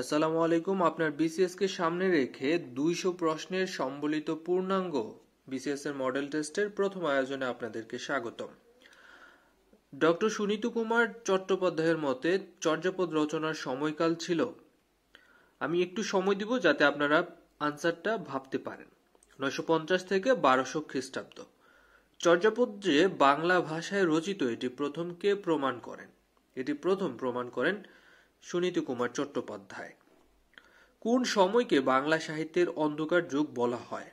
আসসালামু আলাইকুম আপনার বিসিএস কে সামনে রেখে দুইশো প্রশ্নের সম্বলিত পূর্ণাঙ্গ বিসিএস এর মডেল টেস্টের প্রথম আয়োজনে আপনাদেরকে স্বাগতম ডক্টর সুনীত কুমার চট্টোপাধ্যায়ের মতে চর্যাপদ রচনার সময়কাল ছিল আমি একটু সময় দিব যাতে আপনারা আনসারটা ভাবতে পারেন নয়শো পঞ্চাশ থেকে বারোশো খ্রিস্টাব্দ চর্যাপদ যে বাংলা ভাষায় রচিত এটি প্রথমকে প্রমাণ করেন এটি প্রথম প্রমাণ করেন সুনীতি কুমার চট্টোপাধ্যায় কোন সময়কে বাংলা সাহিত্যের অন্ধকার যুগ বলা হয়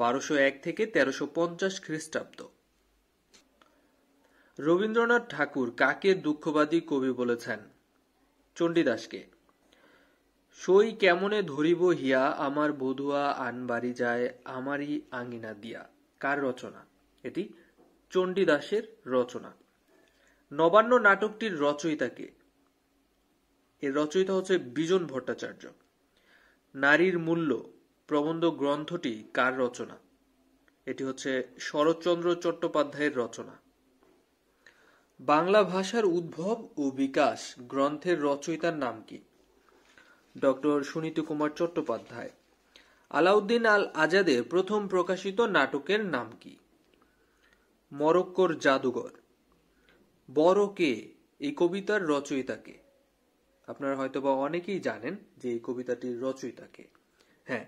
বারোশো এক থেকে তেরোশো পঞ্চাশ খ্রিস্টাব্দ রবীন্দ্রনাথ ঠাকুর কাকে দুঃখবাদী কবি বলেছেন চণ্ডীদাসকে সই কেমনে ধরিব হিয়া আমার বধুয়া আনবাড়ি যায় আমারই আঙিনা দিয়া কার রচনা এটি চণ্ডীদাসের রচনা নবান্ন নাটকটির রচয়িতাকে এর রচয়িতা হচ্ছে বিজন ভট্টাচার্য নারীর মূল্য প্রবন্ধ গ্রন্থটি কার রচনা এটি হচ্ছে শরৎচন্দ্র চট্টোপাধ্যায়ের রচনা বাংলা ভাষার উদ্ভব ও বিকাশ গ্রন্থের রচয়িতার নাম কি ডক্টর সুনীত কুমার চট্টোপাধ্যায় আলাউদ্দিন আল আজাদের প্রথম প্রকাশিত নাটকের নাম কি মরক্কোর জাদুঘর বড় কে এই কবিতার রচয়িতা কে আপনারা হয়তোবা অনেকেই জানেন যে এই কবিতাটির রচয়িতাকে হ্যাঁ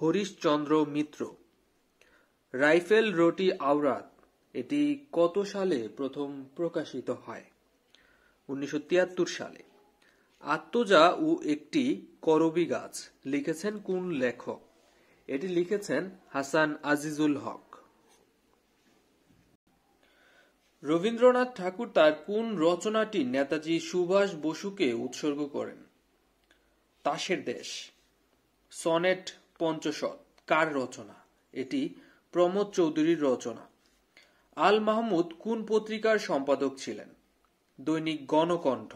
হরিশচন্দ্র মিত্র রাইফেল রোটি আওরাত এটি কত সালে প্রথম প্রকাশিত হয় উনিশশো সালে আত্মজা ও একটি করবি গাছ লিখেছেন কোন লেখক এটি লিখেছেন হাসান আজিজুল হক রবীন্দ্রনাথ ঠাকুর তার কোন রচনাটি নেতাজি সুভাষ বসুকে উৎসর্গ করেন তাসের দেশ সনেট পঞ্চশত কার রচনা এটি প্রমোদ চৌধুরীর রচনা আল মাহমুদ কোন পত্রিকার সম্পাদক ছিলেন দৈনিক গণকণ্ঠ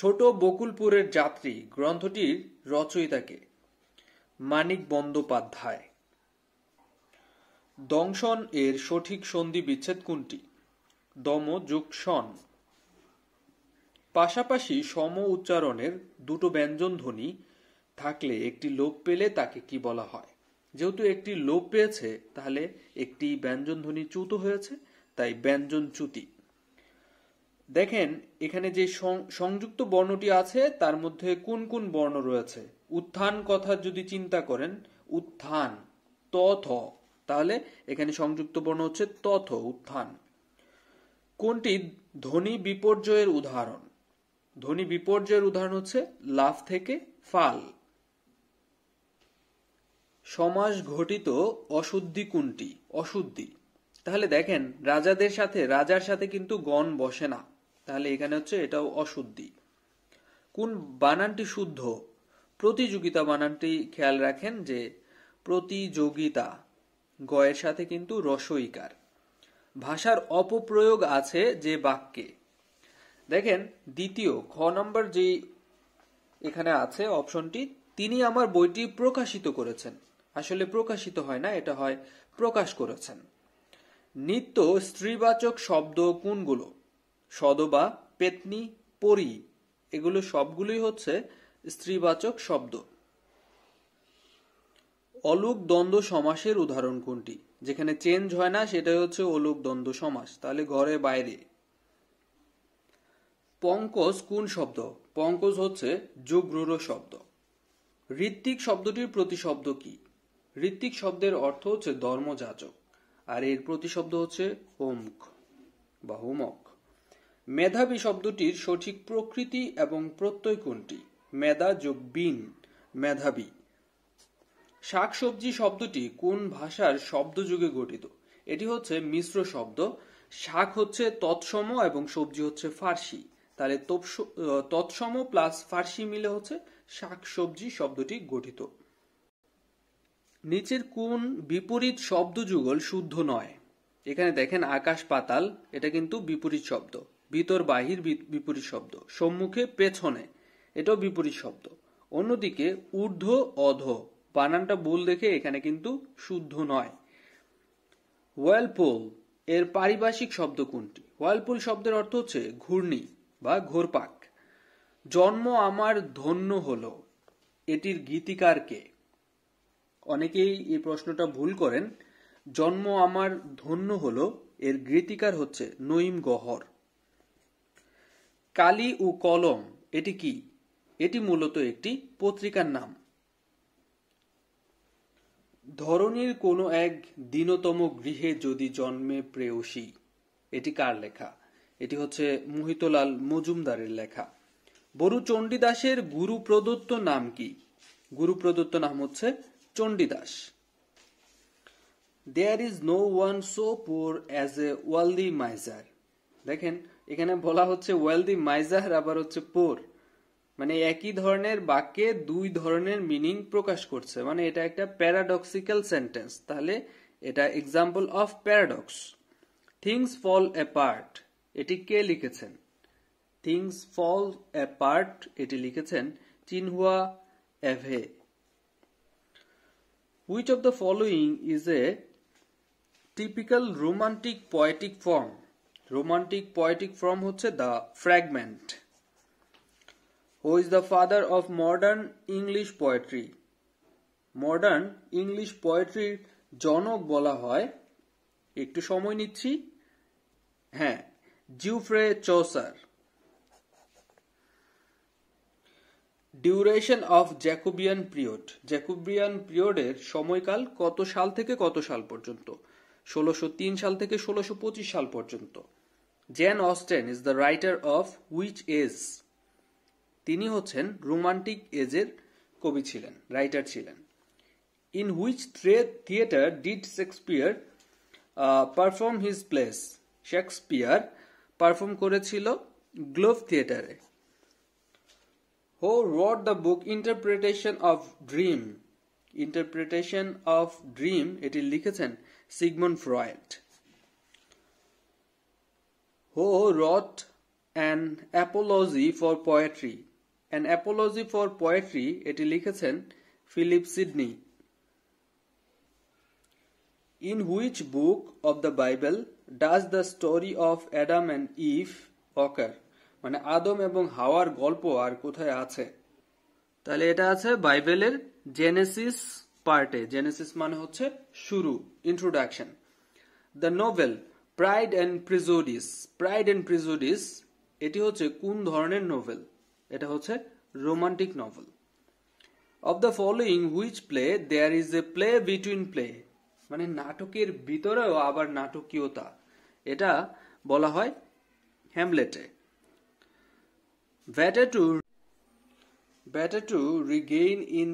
ছোট বকুলপুরের যাত্রী গ্রন্থটির রচয়িতাকে মানিক বন্দ্যোপাধ্যায় দংশন এর সঠিক সন্ধি বিচ্ছেদ কোনটি দমযুক্সন পাশাপাশি সম উচ্চারণের দুটো ব্যঞ্জন ধ্বনি থাকলে একটি লোপ পেলে তাকে কি বলা হয় যেহেতু একটি লোপ পেয়েছে তাহলে একটি ব্যঞ্জন ধ্বনি চ্যুত হয়েছে তাই ব্যঞ্জন চ্যুতি দেখেন এখানে যে সংযুক্ত বর্ণটি আছে তার মধ্যে কোন কোন বর্ণ রয়েছে উত্থান কথা যদি চিন্তা করেন উত্থান তথ তাহলে এখানে সংযুক্ত বর্ণ হচ্ছে তথ উত্থান কোনটি ধনী বিপর্যয়ের উদাহরণ ধনী বিপর্যয়ের উদাহরণ হচ্ছে লাভ থেকে ফাল সমাজ ঘটিত অশুদ্ধি কোনটি অশুদ্ধি তাহলে দেখেন রাজাদের সাথে রাজার সাথে কিন্তু গণ বসে না তাহলে এখানে হচ্ছে এটাও অশুদ্ধি কোন বানানটি শুদ্ধ প্রতিযোগিতা বানানটি খেয়াল রাখেন যে প্রতিযোগিতা গয়ের সাথে কিন্তু রসইকার ভাষার অপপ্রয়োগ আছে যে বাক্যে দেখেন দ্বিতীয় খ নম্বর যে এখানে আছে অপশনটি তিনি আমার বইটি প্রকাশিত করেছেন আসলে প্রকাশিত হয় না এটা হয় প্রকাশ করেছেন নিত্য স্ত্রীবাচক শব্দ কোনগুলো সদবা পেতনি পরি এগুলো সবগুলোই হচ্ছে স্ত্রীবাচক শব্দ অলুক দ্বন্দ্ব সমাসের উদাহরণ কোনটি যেখানে চেঞ্জ হয় না সেটাই হচ্ছে অলুক দ্বন্দ্ব সমাস তাহলে ঘরে বাইরে পঙ্কজ কোন শব্দ পঙ্কজ হচ্ছে যুগ্রুর শব্দ ঋত্বিক শব্দটির প্রতিশব্দ কি ঋত্বিক শব্দের অর্থ হচ্ছে ধর্মযাজক আর এর প্রতিশব্দ হচ্ছে হোমক বা হোমক মেধাবী শব্দটির সঠিক প্রকৃতি এবং প্রত্যয় কোনটি মেধা যোগ বিন মেধাবী শাকসবজি শব্দটি কোন ভাষার শব্দযুগে গঠিত এটি হচ্ছে মিশ্র শব্দ শাক হচ্ছে তৎসম এবং সবজি হচ্ছে ফার্সি তাহলে তৎসম প্লাস ফার্সি মিলে হচ্ছে শাকসবজি শব্দটি গঠিত নিচের কোন বিপরীত শব্দ যুগল শুদ্ধ নয় এখানে দেখেন আকাশ পাতাল এটা কিন্তু বিপরীত শব্দ ভিতর বাহির বিপরীত শব্দ সম্মুখে পেছনে এটাও বিপরীত শব্দ অন্যদিকে ঊর্ধ্ব অধ বানানটা ভুল দেখে এখানে কিন্তু শুদ্ধ নয় ওয়ালপোল এর পারিভাষিক শব্দ কোনটি ওয়ালপোল শব্দের অর্থ হচ্ছে ঘূর্ণি বা ঘোরপাক জন্ম আমার ধন্য হলো এটির গীতিকার কে অনেকেই এই প্রশ্নটা ভুল করেন জন্ম আমার ধন্য হলো এর গীতিকার হচ্ছে নঈম গহর কালি ও কলম এটি কি এটি মূলত একটি পত্রিকার নাম ধরনীর কোনো এক দিনতম গৃহে যদি জন্মে প্রেয়সী এটি কার লেখা এটি হচ্ছে মোহিতলাল মজুমদারের লেখা বরু চণ্ডীদাসের গুরু প্রদত্ত নাম কি গুরু প্রদত্ত নাম হচ্ছে Chandidas there is no one so poor as a wealthy miser দেখেন এখানে বলা হচ্ছে ওয়েলদি মাইজার আবার হচ্ছে পোর মানে একই ধরনের বাক্যে দুই ধরনের মিনিং প্রকাশ করছে মানে এটা একটা প্যারাডক্সিক্যাল সেন্টেন্স তাহলে এটা example of paradox things fall apart এটি কে লিখেছেন থিংস ফল অ্যাপার্ট এটি লিখেছেন চিনহুয়া অ্যাভে which of the following is a typical romantic poetic form romantic poetic form হচ্ছে the fragment who is the father of modern English poetry. Modern English পোয়েট্রির জনক বলা হয় একটু সময় নিচ্ছি হ্যাঁ Geoffrey Chaucer duration of Jacobean period Jacobean পিরিয়ডের সময়কাল কত সাল থেকে কত সাল পর্যন্ত ষোলোশো তিন সাল থেকে ষোলোশো পঁচিশ সাল পর্যন্ত Jane Austen is the writer of which age তিনি হচ্ছেন রোমান্টিক এজের কবি ছিলেন রাইটার ছিলেন in which theatre did Shakespeare perform his plays Shakespeare perform করেছিল গ্লোভ থিয়েটারে who wrote the book interpretation of dream interpretation of dream এটি লিখেছেন Sigmund Freud who wrote an apology for poetry an apology for poetry এটি লিখেছেন Philip Sidney in which book of the Bible does the story of Adam and Eve occur মানে আদম এবং হাওয়ার গল্প আর কোথায় আছে তাহলে এটা আছে বাইবেলের জেনেসিস পার্টে জেনেসিস মানে হচ্ছে শুরু introduction the novel pride and prejudice pride and prejudice এটি হচ্ছে কোন ধরনের নোভেল এটা হচ্ছে romantic novel of the following which play there is a play between play মানে নাটকের ভিতরেও আবার নাটকীয়তা এটা বলা হয় হ্যামলেটে better to better to regain in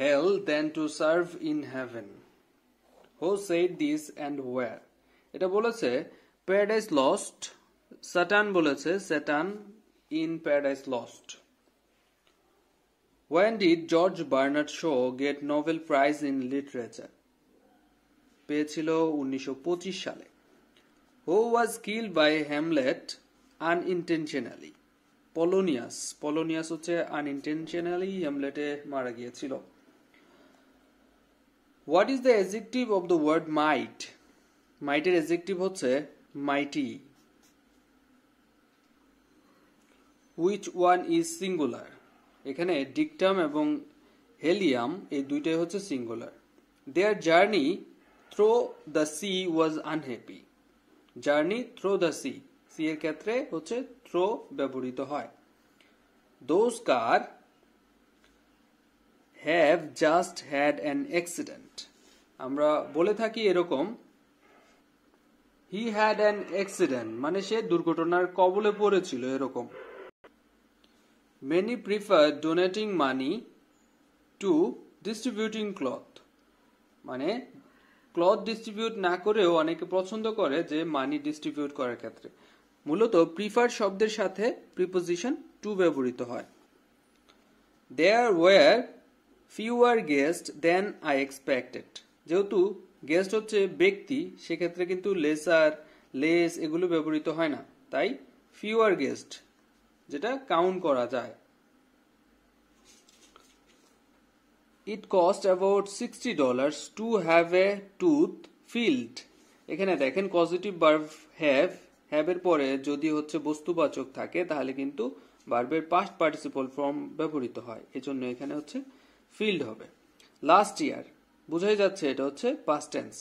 hell then to serve in heaven who said this and war এটা বলেছে প্যারাডাইস লস্ট স্যাটান বলেছে Satan in Paradise Lost. When did George Bernard Shaw get Nobel Prize in Literature? পেয়েছিল উনিশশো পঁচিশ সালে who was kill by Hamlet unintentionally Polonius Polonius হচ্ছে unintentionally হ্যামলেটে মারা গিয়েছিল what is the adjective of the word might মাইটের এজেক্টিভ হচ্ছে mighty which one is singular এখানে ডিকটাম এবং হেলিয়াম এই দুইটাই হচ্ছে singular their journey through the sea was unhappy journey through the sea sea এর ক্ষেত্রে হচ্ছে থ্রো ব্যবহৃত হয় those car have just had an accident আমরা বলে থাকি এরকম হি হ্যাড অ্যান অ্যাক্সিডেন্ট মানে সে দুর্ঘটনার কবলে পড়েছিল এরকম Many prefer donating money to distributing cloth. মানে ক্লথ ডিস্ট্রিবিউট না করেও অনেকে পছন্দ করে যে মানি ডিস্ট্রিবিউট করার ক্ষেত্রে মূলত প্রিফার শব্দের সাথে প্রিপোজিশন টু ব্যবহৃত হয় there were fewer guest than I expected যেহেতু গেস্ট হচ্ছে ব্যক্তি সেক্ষেত্রে কিন্তু লেসার লেস এগুলো ব্যবহৃত হয় না তাই ফিউয়ার গেস্ট যেটা কাউন্ট করা যায় it cost about sixty dollars to have a tooth filled এখানে দেখেন পজিটিভ বার্ভ হ্যাভ হ্যাভের পরে যদি হচ্ছে বস্তুবাচক থাকে তাহলে কিন্তু বার্বের পাস্ট পার্টিসিপল ফর্ম ব্যবহৃত হয় এজন্য এখানে হচ্ছে ফিল্ড হবে লাস্ট ইয়ার বোঝাই যাচ্ছে এটা হচ্ছে past tense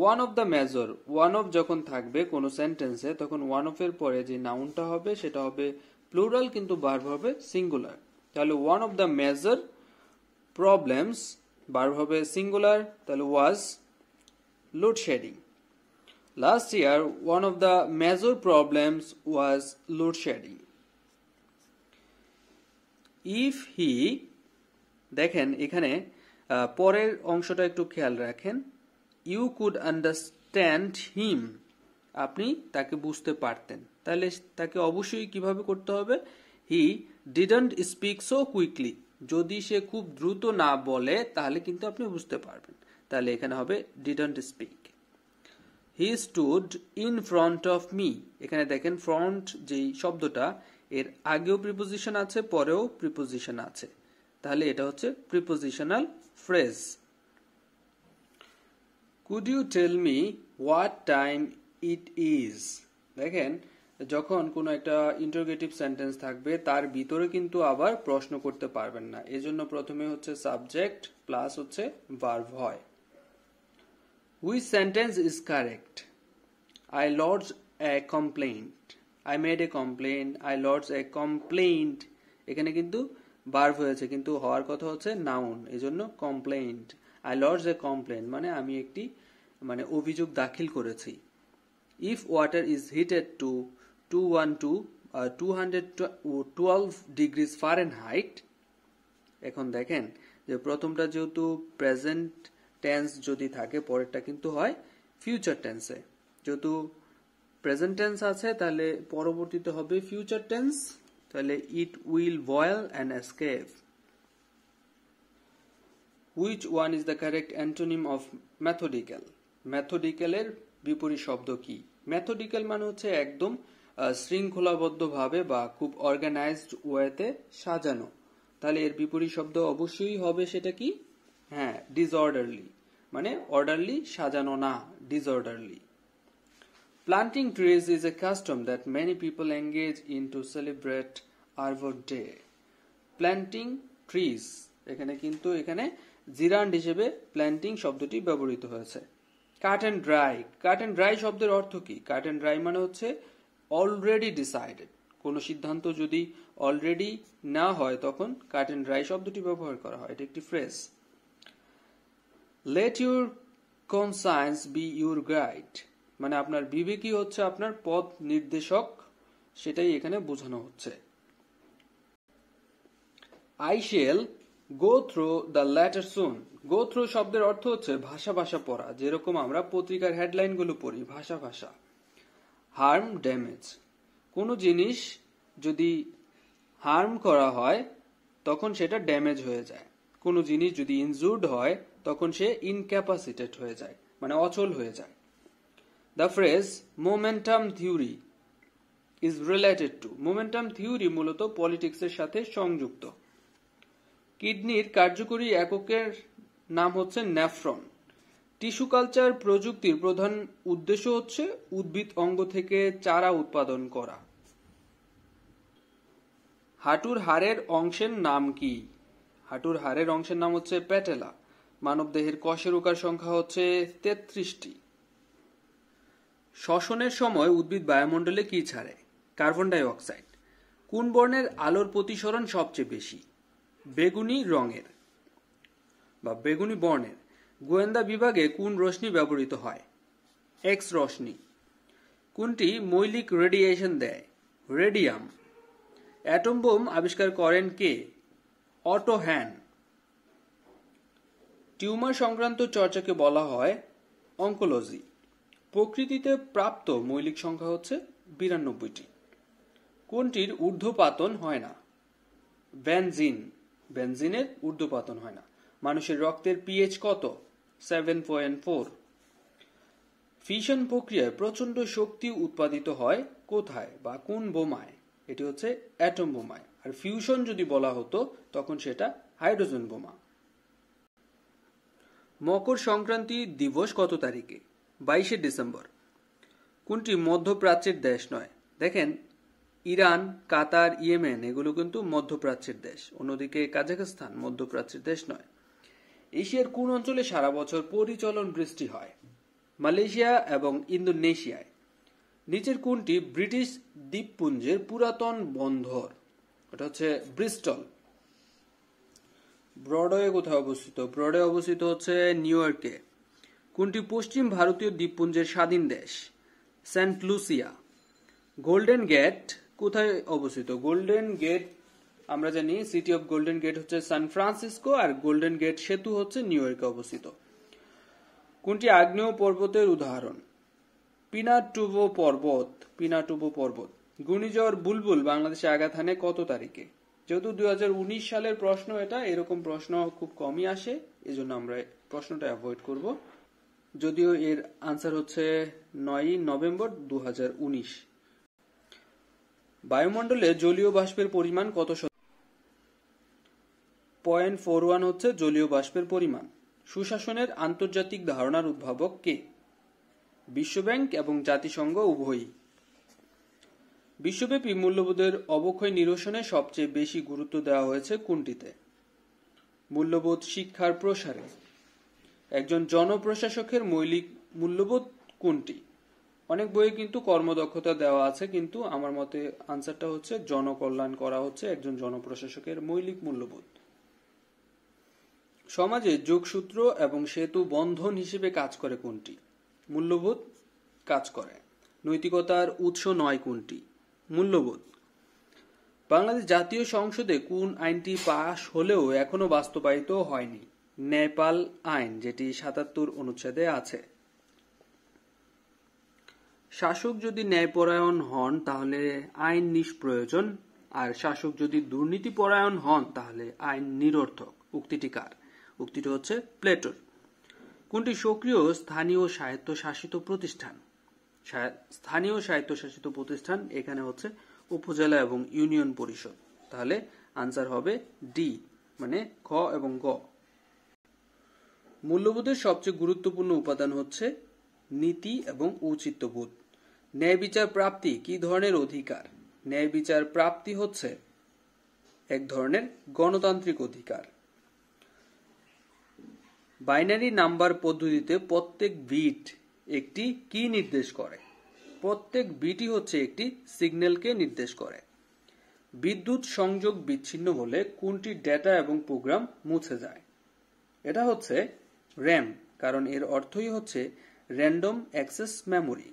one of the major one of যখন থাকবে কোনো সেন্টেন্সে তখন ওয়ান অফ এর পরে যে নাউনটা হবে সেটা হবে প্লুরাল কিন্তু বার্ব হবে সিঙ্গুলার তাহলে one of the major problems verb হবে সিঙ্গুলার তাহলে was load shedding last year one of the major problems was load shedding if he দেখেন এখানে পরের অংশটা একটু খেয়াল রাখেন ইউ কুড আন্ডারস্ট্যান্ড হিম আপনি তাকে বুঝতে পারতেন তাহলে তাকে অবশ্যই কিভাবে করতে হবে he didn't speak so quickly যদি সে খুব দ্রুত না বলে তাহলে কিন্তু আপনি বুঝতে পারবেন তাহলে এখানে হবে didn't speak he stood in front of me এখানে দেখেন ফ্রন্ট যেই শব্দটা এর আগেও প্রিপোজিশন আছে পরেও প্রিপোজিশন আছে তাহলে এটা হচ্ছে prepositional phrase could you tell me what time it is দেখেন যখন কোনো একটা ইন্টারগেটিভ সেন্টেন্স থাকবে তার ভিতরে কিন্তু আবার প্রশ্ন করতে পারবেন না এজন্য প্রথমে হচ্ছে সাবজেক্ট প্লাস হচ্ছে ভার্ভ হয় which sentence is correct I lodged a complaint I made a complaint I lodged a complaint এখানে কিন্তু বার্ভ হয়েছে কিন্তু হওয়ার কথা হচ্ছে নাউন এজন্য complaint I lodge a complain মানে আমি একটি মানে অভিযোগ দাখিল করেছি if water is heated to to one two two hundred twelve degrees Fahrenheit এখন দেখেন যে প্রথমটা যেহেতু প্রেজেন্ট টেন্স যদি থাকে পরেরটা কিন্তু হয় ফিউচার টেন্সে যেহেতু প্রেজেন্ট টেন্স আছে তাহলে পরবর্তীতে হবে ফিউচার টেন্স তাহলে it will boil and escape which one is the correct antonym of methodical ম্যাথোডিক্যালের বিপরীত শব্দ কি ম্যাথোডিক্যাল মানে হচ্ছে একদম শৃঙ্খলাবদ্ধভাবে বা খুব অর্গানাইজড ওয়েতে সাজানো তাহলে এর বিপরীত শব্দ অবশ্যই হবে সেটা কি হ্যাঁ ডিসঅর্ডারলি মানে অর্ডারলি সাজানো না disorderly planting trees is a custom that many people engage in to celebrate আরভার ডে প্ল্যান্টিং ট্রিজ এখানে কিন্তু এখানে জিরান্ড হিসেবে প্ল্যান্টিং শব্দটি ব্যবহৃত হয়েছে cut and dry cut and dry শব্দের অর্থ কি কাট অ্যান্ড ড্রাই মানে হচ্ছে অলরেডি ডিসাইডেড কোনো সিদ্ধান্ত যদি অলরেডি না হয় তখন কাট অ্যান্ড ড্রাই শব্দটি ব্যবহার করা হয় এটা একটি phrase let your conscience be your guide মানে আপনার বিবেকই হচ্ছে আপনার পথ নির্দেশক সেটাই এখানে বোঝানো হচ্ছে I go through the later soon go through শব্দের অর্থ হচ্ছে ভাষা ভাষা পড়া যেরকম আমরা পত্রিকার হেডলাইনগুলো পড়ি ভাষা ভাষা হার্ম ড্যামেজ কোনো জিনিস যদি হার্ম করা হয় তখন সেটা ড্যামেজ হয়ে যায় কোনো জিনিস যদি ইনজুর্ড হয় তখন সে ইনক্যাপাসিটেড হয়ে যায় মানে অচল হয়ে যায় the phrase momentum theory is related to momentum theory মূলত পলিটিক্সের সাথে সংযুক্ত কিডনির কার্যকরী এককের নাম হচ্ছে ন্যাফ্রন টিস্যু কালচার প্রযুক্তির প্রধান উদ্দেশ্য হচ্ছে উদ্ভিদ অঙ্গ থেকে চারা উৎপাদন করা হাঁটুর হাড়ের অংশের নাম কি হাঁটুর হাড়ের অংশের নাম হচ্ছে প্যাটেলা মানবদেহের কশেরুকার সংখ্যা হচ্ছে তেত্রিশটি শ্বসনের সময় উদ্ভিদ বায়ুমণ্ডলে কি ছাড়ে কার্বন ডাই অক্সাইড কোন বর্ণের আলোর প্রতিসরণ সবচেয়ে বেশি বেগুনি রঙের বা বেগুনি বর্ণের গোয়েন্দা বিভাগে কোন রশ্মি ব্যবহৃত হয় এক্স রশ্মি কোনটি মৌলিক রেডিয়েশন দেয় রেডিয়াম অ্যাটম বোম আবিষ্কার করেন কে অটো হ্যান টিউমার সংক্রান্ত চর্চাকে বলা হয় অঙ্কোলজি প্রকৃতিতে প্রাপ্ত মৌলিক সংখ্যা হচ্ছে বিরানব্বইটি কোনটির ঊর্ধ্বপাতন হয় না ভ্যানজিন বেনজিনের ঊর্ধ্বপাতন হয় না মানুষের রক্তের পিএইচ কত সেভেন পয়েন্ট ফোর ফিশন প্রক্রিয়ায় প্রচণ্ড শক্তি উৎপাদিত হয় কোথায় বা কোন বোমায় এটি হচ্ছে অ্যাটম বোমায় আর ফিউশন যদি বলা হতো তখন সেটা হাইড্রোজেন বোমা মকর সংক্রান্তি দিবস কত তারিখে বাইশে ডিসেম্বর কোনটি মধ্যপ্রাচ্যের দেশ নয় দেখেন ইরান কাতার ইয়েমেন এগুলো কিন্তু মধ্যপ্রাচ্যের দেশ অন্যদিকে কাজাখস্তান মধ্যপ্রাচ্যের দেশ নয় এশিয়ার কোন অঞ্চলে সারা বছর পরিচলন বৃষ্টি হয় মালয়েশিয়া এবং ইন্দোনেশিয়ায় নিচের কোনটি ব্রিটিশ দ্বীপপুঞ্জের পুরাতন বন্দর এটা হচ্ছে ব্রিস্টল ব্রডওয়ে কোথায় অবস্থিত ব্রডওয়ে অবস্থিত হচ্ছে নিউ ইয়র্কে কোনটি পশ্চিম ভারতীয় দ্বীপপুঞ্জের স্বাধীন দেশ সেন্ট লুসিয়া গোল্ডেন গেট কোথায় অবস্থিত গোল্ডেন গেট আমরা জানি সিটি অফ গোল্ডেন গেট হচ্ছে সান ফ্রান্সিসকো আর গোল্ডেন গেট সেতু হচ্ছে নিউ ইয়র্কে অবস্থিত কোনটি আগ্নেয় পর্বতের উদাহরণ পিনাটুবো পর্বত পিনাটুবো পর্বত ঘূর্ণিঝড় বুলবুল বাংলাদেশে আঘাত হানে কত তারিখে যেহেতু দুই সালের প্রশ্ন এটা এরকম প্রশ্ন খুব কমই আসে এজন্য আমরা প্রশ্নটা অ্যাভয়েড করব যদিও এর আনসার হচ্ছে নয়ই নভেম্বর দু বায়ুমণ্ডলে জলীয় বাষ্পের পরিমাণ কত পয়েন্ট ফোর ওয়ান হচ্ছে জলীয় বাষ্পের পরিমাণ সুশাসনের আন্তর্জাতিক ধারণার উদ্ভাবক কে বিশ্বব্যাংক এবং জাতিসংঘ উভয়ই বিশ্বব্যাপী মূল্যবোধের অবক্ষয় নিরসনে সবচেয়ে বেশি গুরুত্ব দেওয়া হয়েছে কোনটিতে মূল্যবোধ শিক্ষার প্রসারে একজন জনপ্রশাসকের মৌলিক মূল্যবোধ কোনটি অনেক বইয়ে কিন্তু কর্মদক্ষতা দেওয়া আছে কিন্তু আমার মতে আনসারটা হচ্ছে জনকল্যাণ করা হচ্ছে একজন জনপ্রশাসকের মৌলিক মূল্যবোধ সমাজে যোগসূত্র এবং সেতু বন্ধন হিসেবে কাজ করে কোনটি মূল্যবোধ কাজ করে নৈতিকতার উৎস নয় কোনটি মূল্যবোধ বাংলাদেশ জাতীয় সংসদে কোন আইনটি পাশ হলেও এখনো বাস্তবায়িত হয়নি নেপাল আইন যেটি সাতাত্তর অনুচ্ছেদে আছে শাসক যদি ন্যায়পরায়ণ হন তাহলে আইন নিষ্প্রয়োজন আর শাসক যদি দুর্নীতিপরায়ণ হন তাহলে আইন নিরর্থক উক্তিটি কার উক্তিটি হচ্ছে প্লেটোর কোনটি সক্রিয় স্থানীয় স্বায়ত্তশাসিত প্রতিষ্ঠান স্থানীয় স্বায়ত্তশাসিত প্রতিষ্ঠান এখানে হচ্ছে উপজেলা এবং ইউনিয়ন পরিষদ তাহলে আনসার হবে ডি মানে খ এবং গ মূল্যবোধের সবচেয়ে গুরুত্বপূর্ণ উপাদান হচ্ছে নীতি এবং ঔচিত্যবোধ ন্যায় বিচার প্রাপ্তি কি ধরনের অধিকার ন্যায় বিচার প্রাপ্তি হচ্ছে এক ধরনের গণতান্ত্রিক অধিকার বাইনারি নাম্বার পদ্ধতিতে প্রত্যেক বিট একটি কি নির্দেশ করে প্রত্যেক বিটই হচ্ছে একটি সিগন্যালকে নির্দেশ করে বিদ্যুৎ সংযোগ বিচ্ছিন্ন হলে কোনটি ডেটা এবং প্রোগ্রাম মুছে যায় এটা হচ্ছে র্যাম কারণ এর অর্থই হচ্ছে র্যান্ডম অ্যাক্সেস মেমোরি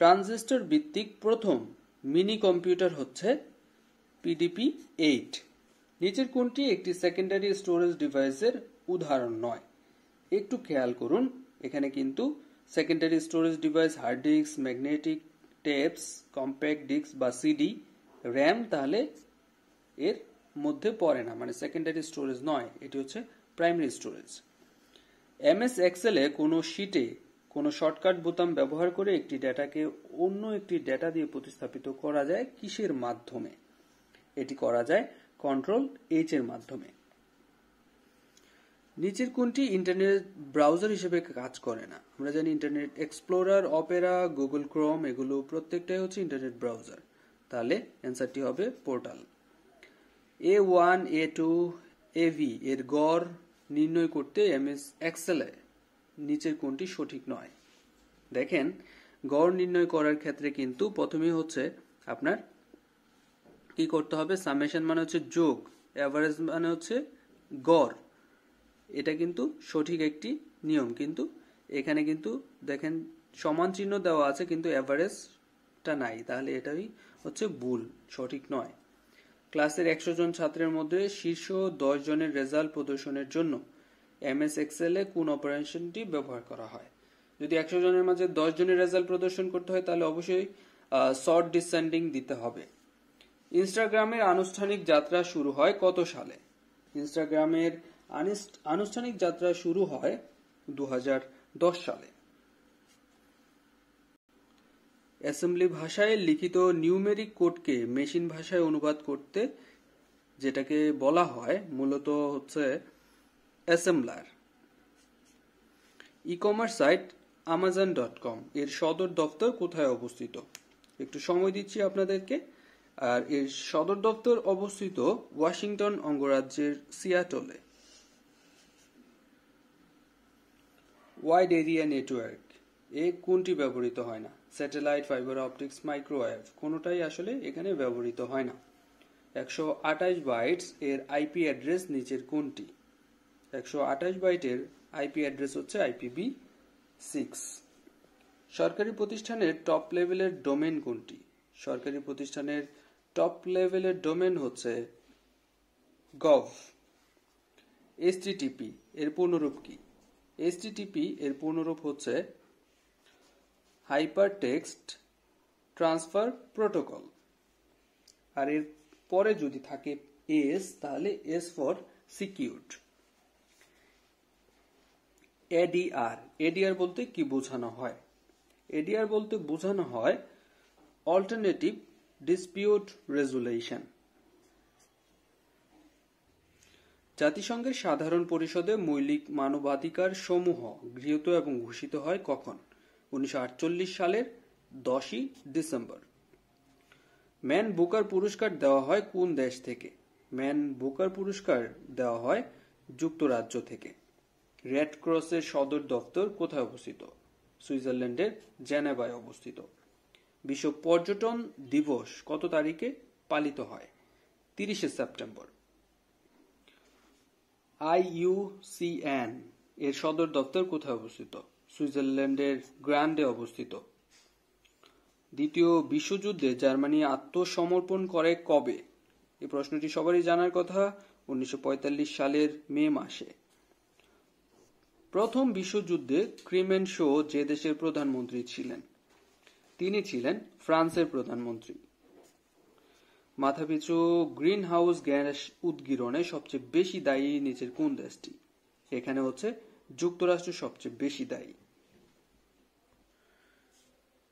ট্রানজিস্টর ভিত্তিক প্রথম মিনি কম্পিউটার হচ্ছে পিডিপি এইট নিচের কোনটি একটি সেকেন্ডারি স্টোরেজ ডিভাইসের উদাহরণ নয় একটু খেয়াল করুন এখানে কিন্তু secondary storage device hard disk magnetic tapes compact disk বা সিডি র্যাম তাহলে এর মধ্যে পড়ে না মানে সেকেন্ডারি স্টোরেজ নয় এটি হচ্ছে প্রাইমারি স্টোরেজ এমএস এক্সেলে কোনো শিটে কোনো শর্টকাট বোতাম ব্যবহার করে একটি ডেটাকে অন্য একটি ডেটা দিয়ে প্রতিস্থাপিত করা যায় কিসের মাধ্যমে এটি করা যায় কন্ট্রোল এইচ এর মাধ্যমে নিচের কোনটি ইন্টারনেট ব্রাউজার হিসেবে কাজ করে না আমরা জানি Internet Explorer Opera Google Chrome এগুলো প্রত্যেকটাই হচ্ছে ইন্টারনেট ব্রাউজার তাহলে অ্যান্সারটি হবে portal A one A two A V এর গড় নির্ণয় করতে এম এস এক্সেলে নিচের কোনটি সঠিক নয় দেখেন গড় নির্ণয় করার ক্ষেত্রে কিন্তু প্রথমেই হচ্ছে আপনার কি করতে হবে সামেশন মানে হচ্ছে যোগ অ্যাভারেজ মানে হচ্ছে গড় এটা কিন্তু সঠিক একটি নিয়ম কিন্তু এখানে কিন্তু দেখেন সমান চিহ্ন দেওয়া আছে কিন্তু অ্যাভারেজটা নাই তাহলে এটাই হচ্ছে ভুল সঠিক নয় ক্লাসের একশো জন ছাত্রের মধ্যে শীর্ষ দশ জনের রেজাল্ট প্রদর্শনের জন্য এমএস এ কোন অপারেশনটি ব্যবহার করা হয় যদি একশো জনের মাঝে দশ জনের রেজাল্ট প্রদর্শন করতে হয় তাহলে অবশ্যই শর্ট ডিসেন্ডিং দিতে হবে ইনস্টাগ্রামের আনুষ্ঠানিক যাত্রা শুরু হয় কত সালে ইনস্টাগ্রামের আনুষ্ঠানিক যাত্রা শুরু হয় দু সালে অ্যাসেম্বলি ভাষায় লিখিত নিউমেরিক কোডকে মেশিন ভাষায় অনুবাদ করতে যেটাকে বলা হয় মূলত হচ্ছে assembler e commerce site Amazon dot com এর সদর দপ্তর কোথায় অবস্থিত একটু সময় দিচ্ছি আপনাদেরকে আর এর সদর দপ্তর অবস্থিত ওয়াশিংটন অঙ্গরাজ্যের সিয়াটলে ওয়াইড এরিয়া নেটওয়ার্ক এ কোনটি ব্যবহৃত হয় না স্যাটেলাইট ফাইবার অপটিক্স মাইক্রোওয়েভ কোনোটাই আসলে এখানে ব্যবহৃত হয় না একশো আঠাশ বাইটস এর আইপি অ্যাড্রেস নিচের কোনটি একশো আঠাশ বাইটের আইপি অ্যাড্রেস হচ্ছে আইপিবি সিক্স সরকারি প্রতিষ্ঠানের টপ লেভেলের ডোমেন কোনটি সরকারি প্রতিষ্ঠানের টপ লেভেলের ডোমেন হচ্ছে গভ এসটিটিপি এর পূর্ণরূপ কি এসটিটিপি এর পূর্ণরূপ হচ্ছে হাইপার টেক্সট ট্রান্সফার প্রোটোকল আর এর পরে যদি থাকে এস তাহলে S for secured ADR ADR বলতে কি বোঝানো হয় এডিআর বলতে বোঝানো হয় অল্টারনেটিভ ডিসপিউট রেজুলেশন জাতিসংঘের সাধারণ পরিষদে মৌলিক মানবাধিকার সমূহ গৃহীত এবং ঘোষিত হয় কখন উনিশশো সালের দশই ডিসেম্বর ম্যান বুকার পুরস্কার দেওয়া হয় কোন দেশ থেকে ম্যান বুকার পুরস্কার দেওয়া হয় যুক্তরাজ্য থেকে রেড ক্রসের সদর দপ্তর কোথায় অবস্থিত সুইজারল্যান্ডের জেনেভায় অবস্থিত বিশ্ব পর্যটন দিবস কত তারিখে পালিত হয় তিরিশে সেপ্টেম্বর আইইউসিএন এর সদর দপ্তর কোথায় অবস্থিত সুইজারল্যান্ডের গ্র্যান্ডে অবস্থিত দ্বিতীয় বিশ্বযুদ্ধে জার্মানি আত্মসমর্পণ করে কবে এই প্রশ্নটি সবারই জানার কথা উনিশশো সালের মে মাসে প্রথম বিশ্বযুদ্ধে ক্রিমেন শো যে দেশের প্রধানমন্ত্রী ছিলেন তিনি ছিলেন ফ্রান্সের প্রধানমন্ত্রী মাথাপিছু গ্রিন হাউস গ্যাস উদ্গীরণে সবচেয়ে বেশি দায়ী নিচের কোন দেশটি এখানে হচ্ছে যুক্তরাষ্ট্র সবচেয়ে বেশি দায়ী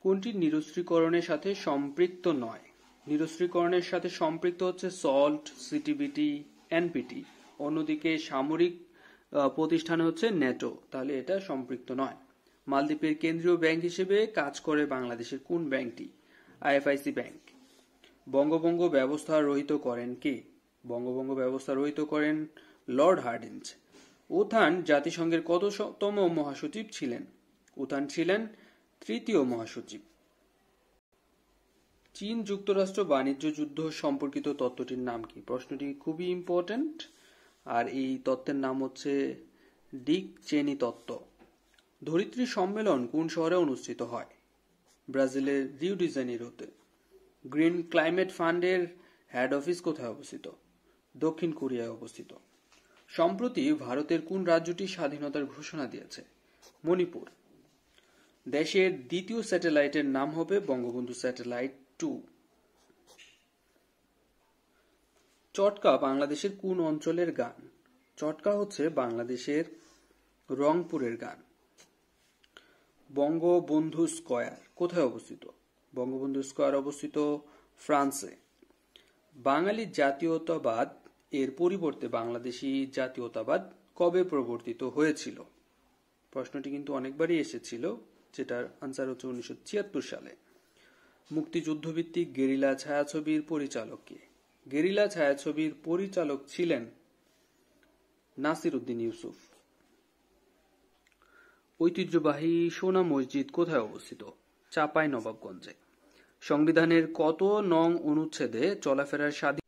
কোনটি নিরস্ত্রীকরণের সাথে সম্পৃক্ত নয় নিরস্ত্রীকরণের সাথে সম্পৃক্ত হচ্ছে সল্ট সিটিবিটি এনপিটি অন্যদিকে সামরিক প্রতিষ্ঠান হচ্ছে নেটো তাহলে এটা সম্পৃক্ত নয় মালদ্বীপের কেন্দ্রীয় ব্যাংক হিসেবে কাজ করে বাংলাদেশের কোন ব্যাংকটি আইএফআইসি ব্যাংক বঙ্গবঙ্গ ব্যবস্থা রহিত করেন কে বঙ্গবঙ্গ ব্যবস্থা রহিত করেন লর্ড হার্ডিঞ্জ উথান জাতিসংঘের কততম মহাসচিব ছিলেন উথান ছিলেন তৃতীয় মহাসচিব চীন যুক্তরাষ্ট্র বাণিজ্য যুদ্ধ সম্পর্কিত তত্ত্বটির নাম কি প্রশ্নটি খুবই ইম্পর্টেন্ট আর এই তত্ত্বের নাম হচ্ছে ডিক চেনি তত্ত্ব ধরিত্রী সম্মেলন কোন শহরে অনুষ্ঠিত হয় ব্রাজিলের রিউ ডিজানিরোতে গ্রিন ক্লাইমেট ফান্ডের হেড অফিস কোথায় অবস্থিত দক্ষিণ কোরিয়ায় অবস্থিত সম্প্রতি ভারতের কোন রাজ্যটি স্বাধীনতার ঘোষণা দিয়েছে মণিপুর দেশের দ্বিতীয় স্যাটেলাইটের নাম হবে বঙ্গবন্ধু স্যাটেলাইট টু চটকা বাংলাদেশের কোন অঞ্চলের গান চটকা হচ্ছে বাংলাদেশের রংপুরের গান বঙ্গবন্ধু স্কয়ার কোথায় অবস্থিত বঙ্গবন্ধু স্কয়ার অবস্থিত ফ্রান্সে বাঙালি জাতীয়তাবাদ এর পরিবর্তে বাংলাদেশি জাতীয়তাবাদ কবে প্রবর্তিত হয়েছিল প্রশ্নটি কিন্তু অনেকবারই এসেছিল যেটার আনসার হচ্ছে উনিশশো সালে মুক্তিযুদ্ধভিত্তিক গেরিলা ছায়াছবির পরিচালককে গেরিলা ছায়াছবির পরিচালক ছিলেন নাসির উদ্দিন ইউসুফ ঐতিহ্যবাহী সোনা মসজিদ কোথায় অবস্থিত চাপাই নবাবগঞ্জে সংবিধানের কত নং অনুচ্ছেদে চলাফেরার স্বাধীন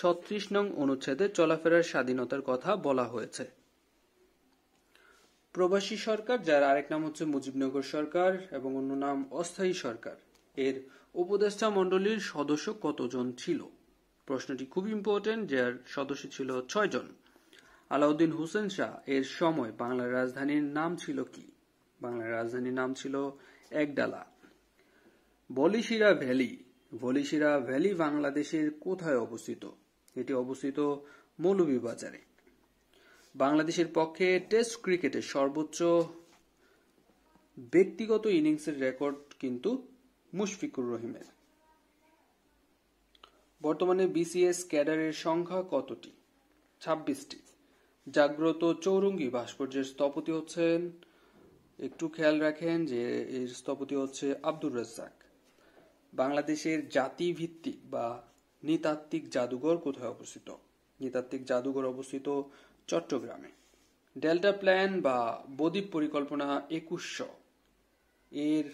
ছত্রিশ নং অনুচ্ছেদে চলাফেরার স্বাধীনতার কথা বলা হয়েছে প্রবাসী সরকার যার আরেক নাম হচ্ছে মুজিবনগর সরকার এবং অন্য নাম অস্থায়ী সরকার এর উপদেষ্টা মণ্ডলীর সদস্য কতজন ছিল প্রশ্নটি খুব ইম্পর্টেন্ট যার সদস্য ছিল ছয়জন আলাউদ্দিন হোসেন শাহ এর সময় বাংলার রাজধানীর নাম ছিল কি বাংলার রাজধানীর নাম ছিল একডালা বলিশিরা ভ্যালি বলিশিরা ভ্যালি বাংলাদেশের কোথায় অবস্থিত এটি অবস্থিত মৌলভীবাজারে বাংলাদেশের পক্ষে টেস্ট ক্রিকেটে সর্বোচ্চ ব্যক্তিগত ইনিংসের রেকর্ড কিন্তু মুশফিকুর রহিমের বর্তমানে বিসিএস ক্যাডারের সংখ্যা কতটি ছাব্বিশটি জাগ্রত চৌরঙ্গি ভাস্কর্যের স্থপতি হচ্ছেন একটু খেয়াল রাখেন যে এর স্থপতি হচ্ছে আব্দুর রাজ্জাক বাংলাদেশের জাতিভিত্তিক বা নৃতাত্ত্বিক জাদুঘর কোথায় অবস্থিত নৃতাত্ত্বিক জাদুঘর অবস্থিত চট্টগ্রামে ডেল্টা প্ল্যান বা বদ্বীপ পরিকল্পনা একুশশো এর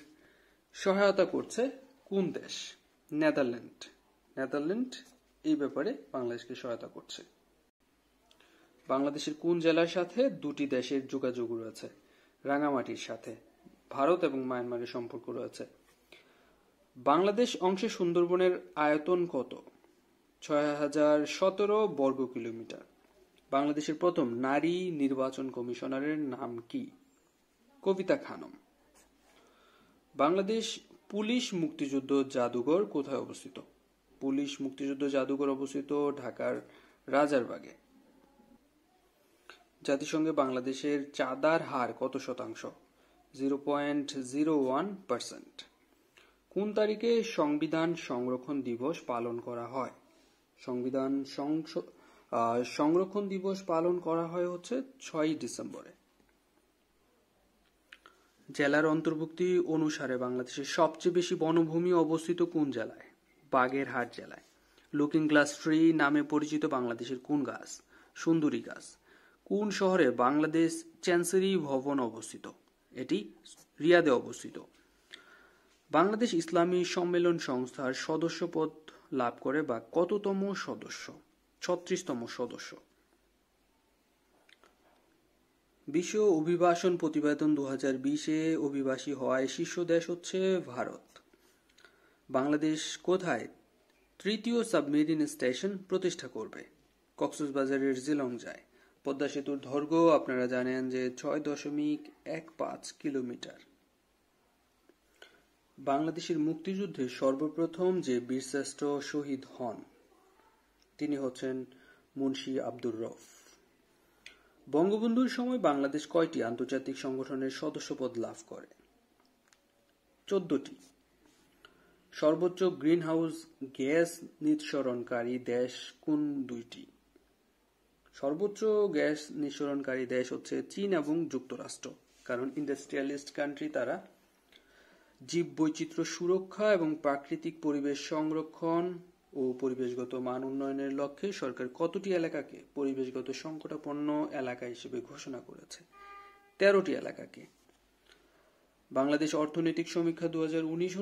সহায়তা করছে কোন দেশ নেদারল্যান্ড নেদারল্যান্ড এই ব্যাপারে বাংলাদেশকে সহায়তা করছে বাংলাদেশের কোন জেলার সাথে দুটি দেশের যোগাযোগ রয়েছে রাঙামাটির সাথে ভারত এবং মায়ানমারের সম্পর্ক রয়েছে বাংলাদেশ অংশে সুন্দরবনের আয়তন কত ছয় হাজার সতেরো বর্গ কিলোমিটার বাংলাদেশের প্রথম নারী নির্বাচন কমিশনারের নাম কি কবিতা খানম বাংলাদেশ পুলিশ মুক্তিযুদ্ধ জাদুঘর কোথায় অবস্থিত পুলিশ মুক্তিযুদ্ধ জাদুঘর অবস্থিত ঢাকার রাজারবাগে জাতিসংঘে বাংলাদেশের চাঁদার হার কত শতাংশ zero point zero one percent কোন তারিখে সংবিধান সংরক্ষণ দিবস পালন করা হয় সংবিধান সংরক্ষণ দিবস পালন করা হয় হচ্ছে ছয়ই ডিসেম্বরে জেলার অন্তর্ভুক্তি অনুসারে বাংলাদেশের সবচেয়ে বেশি বনভূমি অবস্থিত কোন জেলায় বাগেরহাট জেলায় লুকিং গ্লাস ট্রি নামে পরিচিত বাংলাদেশের কোন গাছ সুন্দরী গাছ কোন শহরে বাংলাদেশ চ্যান্সারি ভবন অবস্থিত এটি রিয়াদে অবস্থিত বাংলাদেশ ইসলামী সম্মেলন সংস্থার সদস্যপদ লাভ করে বা কততম সদস্য ছত্রিশতম সদস্য বিশ্ব অভিবাসন প্রতিবেদন দু হাজার বিশে অভিবাসী হওয়ায় শীর্ষ দেশ হচ্ছে ভারত বাংলাদেশ কোথায় তৃতীয় সাবমেরিন স্টেশন প্রতিষ্ঠা করবে কক্সবাজারের জিলং যায় পদ্মা সেতুর দৈর্ঘ্য আপনারা জানেন যে ছয় দশমিক এক পাঁচ কিলোমিটার বাংলাদেশের মুক্তিযুদ্ধে সর্বপ্রথম যে বীরশ্রেষ্ঠ শহীদ হন তিনি হচ্ছেন মুন্সী আব্দুর রফ বঙ্গবন্ধুর সময় বাংলাদেশ কয়টি আন্তর্জাতিক সংগঠনের সদস্যপদ লাভ করে চোদ্দটি সর্বোচ্চ হাউস গ্যাস নিঃসরণকারী দেশ কোন দুইটি সর্বোচ্চ গ্যাস নিঃসরণকারী দেশ হচ্ছে চীন এবং যুক্তরাষ্ট্র কারণ ইন্ডাস্ট্রিয়ালিস্ট কান্ট্রি তারা জীব বৈচিত্র্য সুরক্ষা এবং প্রাকৃতিক পরিবেশ সংরক্ষণ ও পরিবেশগত মান উন্নয়নের লক্ষ্যে সরকার কতটি এলাকাকে পরিবেশগত সংকটাপন্ন এলাকা হিসেবে ঘোষণা করেছে তেরোটি এলাকাকে বাংলাদেশ অর্থনৈতিক সমীক্ষা দু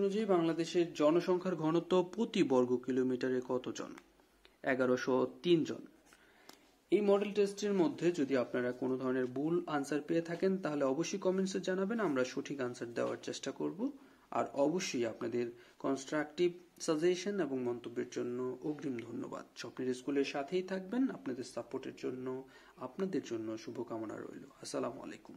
অনুযায়ী বাংলাদেশের জনসংখ্যার ঘনত্ব প্রতি বর্গ কিলোমিটারে কতজন এগারোশো তিন জন এই মডেল টেস্টের মধ্যে যদি আপনারা কোনো ধরনের ভুল আনসার পেয়ে থাকেন তাহলে অবশ্যই কমেন্টসে জানাবেন আমরা সঠিক আনসার দেওয়ার চেষ্টা করব আর অবশ্যই আপনাদের কনস্ট্রাকটিভ সাজেশন এবং মন্তব্যের জন্য অগ্রিম ধন্যবাদ স্বপ্নের স্কুলের সাথেই থাকবেন আপনাদের সাপোর্টের জন্য আপনাদের জন্য শুভকামনা রইল আসসালামু আলাইকুম